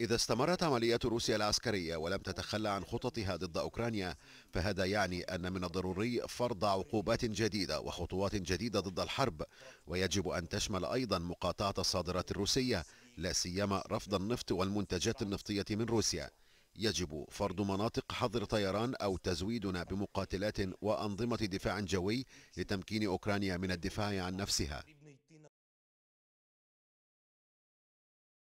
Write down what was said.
إذا استمرت عمليات روسيا العسكرية ولم تتخلى عن خططها ضد أوكرانيا فهذا يعني أن من الضروري فرض عقوبات جديدة وخطوات جديدة ضد الحرب ويجب أن تشمل أيضا مقاطعة الصادرات الروسية لا سيما رفض النفط والمنتجات النفطية من روسيا يجب فرض مناطق حظر طيران أو تزويدنا بمقاتلات وأنظمة دفاع جوي لتمكين أوكرانيا من الدفاع عن نفسها